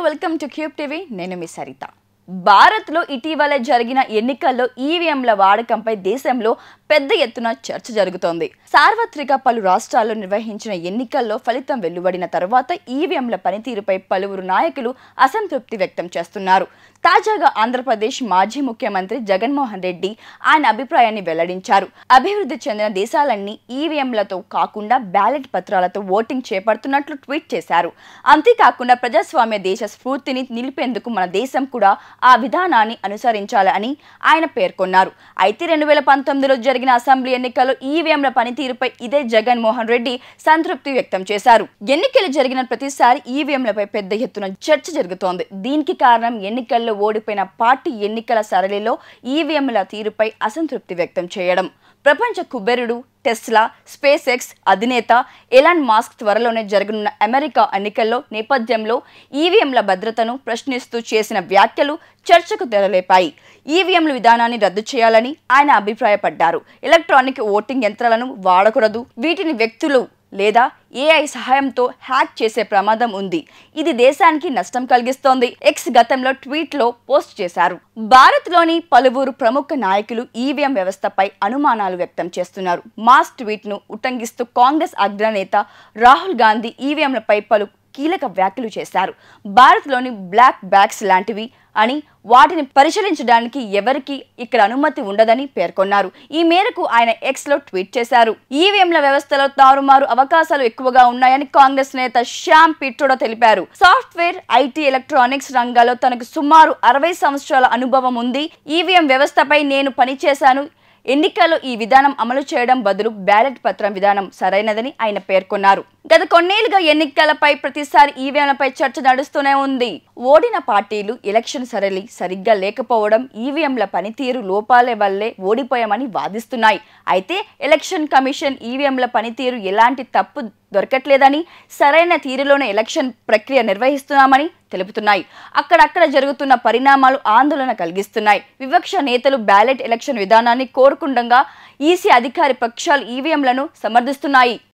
hello welcome to cube TV నేను మీ సరిత భారత్లో ఇటీవల జరిగిన ఎన్నికల్లో ఈవీఎంల e వాడకంపై దేశంలో పెద్ద ఎత్తున చర్చ జరుగుతోంది సార్వత్రిక పలు రాష్ట్రాల్లో నిర్వహించిన ఎన్నికల్లో ఫలితం వెలువడిన తర్వాత ఈవీఎంల పనితీరుపై పలువురు నాయకులు అసంతృప్తి వ్యక్తం చేస్తున్నారు తాజాగా ఆంధ్రప్రదేశ్ మాజీ ముఖ్యమంత్రి జగన్మోహన్ రెడ్డి ఆయన అభిప్రాయాన్ని వెల్లడించారు అభివృద్ధి చెందిన దేశాలన్నీ ఈవీఎంలతో కాకుండా బ్యాలెట్ పత్రాలతో ఓటింగ్ చేపడుతున్నట్లు ట్వీట్ చేశారు అంతేకాకుండా ప్రజాస్వామ్య దేశ స్ఫూర్తిని నిలిపేందుకు మన దేశం కూడా ఆ విధానాన్ని అనుసరించాలని ఆయన పేర్కొన్నారు అయితే రెండు వేల పంతొమ్మిదిలో జరిగిన జరిగిన అసెంబ్లీ ఎన్నికల్లో ఈవీఎంల పనితీరుపై ఇదే జగన్మోహన్ రెడ్డి సంతృప్తి వ్యక్తం చేశారు ఎన్నికలు జరిగిన ప్రతిసారి ఈవీఎంలపై పెద్ద ఎత్తున చర్చ జరుగుతోంది దీనికి కారణం ఎన్నికల్లో ఓడిపోయిన పార్టీ ఎన్నికల సరళిలో ఈవీఎంల తీరుపై అసంతృప్తి వ్యక్తం చేయడం ప్రపంచ కుబెరుడు టెస్లా స్పేస్ ఎక్స్ అధినేత ఎలాన్ మాస్క్ త్వరలోనే జరగనున్న అమెరికా ఎన్నికల్లో నేపథ్యంలో ఈవీఎంల భద్రతను ప్రశ్నిస్తూ చేసిన వ్యాఖ్యలు చర్చకు తెరలేపాయి ఈవీఎంల విధానాన్ని రద్దు చేయాలని ఆయన అభిప్రాయపడ్డారు ఎలక్ట్రానిక్ ఓటింగ్ యంత్రాలను వాడకూడదు వీటిని వ్యక్తులు లేదా ఏఐ సహాయంతో హ్యాక్ చేసే ప్రమాదం ఉంది ఇది దేశానికి నష్టం కలిగిస్తోంది ఎక్స్ గతంలో ట్వీట్లో పోస్ట్ చేశారు భారత్లోని పలువురు ప్రముఖ నాయకులు ఈవీఎం వ్యవస్థపై అనుమానాలు వ్యక్తం చేస్తున్నారు మాస్ ట్వీట్ను ఉటంగిస్తూ కాంగ్రెస్ అగ్రనేత రాహుల్ గాంధీ ఈవీఎంలపై పలు కీలక వ్యాఖ్యలు చేశారు భారత్లోని బ్లాక్ బ్యాగ్స్ లాంటివి అని వాటిని పరిశీలించడానికి ఎవరికి ఇక్కడ అనుమతి ఉండదని పేర్కొన్నారు ఈ మేరకు ఆయన ఎక్స్లో ట్వీట్ చేశారు ఈవీఎంల e వ్యవస్థలో తారుమారు అవకాశాలు ఎక్కువగా ఉన్నాయని కాంగ్రెస్ నేత శ్యామ్ పిట్టోడా తెలిపారు సాఫ్ట్వేర్ ఐటీ ఎలక్ట్రానిక్స్ రంగాల్లో తనకు సుమారు అరవై సంవత్సరాల అనుభవం ఉంది ఈవీఎం e వ్యవస్థపై నేను పనిచేశాను ఎన్నికల్లో ఈ విధానం అమలు చేయడం బదులు బ్యాలెట్ పత్రం విధానం సరైనదని ఆయన పేర్కొన్నారు గత కొన్నేళ్లుగా ఎన్నికలపై ప్రతిసారి ఈవీఎంలపై చర్చ నడుస్తూనే ఉంది ఓడిన పార్టీలు ఎలక్షన్ సరళి సరిగ్గా లేకపోవడం ఈవీఎంల పనితీరు లోపాల వల్లే ఓడిపోయామని వాదిస్తున్నాయి అయితే ఎలక్షన్ కమిషన్ ఈవీఎంల పనితీరు ఎలాంటి తప్పు దొరకట్లేదని సరైన తీరులోనే ఎలక్షన్ ప్రక్రియ నిర్వహిస్తున్నామని తెలుపుతున్నాయి అక్కడక్కడ జరుగుతున్న పరిణామాలు ఆందోళన కలిగిస్తున్నాయి వివక్ష నేతలు బ్యాలెట్ ఎలక్షన్ విధానాన్ని కోరుకుండగా ఈసీ అధికారి పక్షాలు ఈవీఎంలను సమర్థిస్తున్నాయి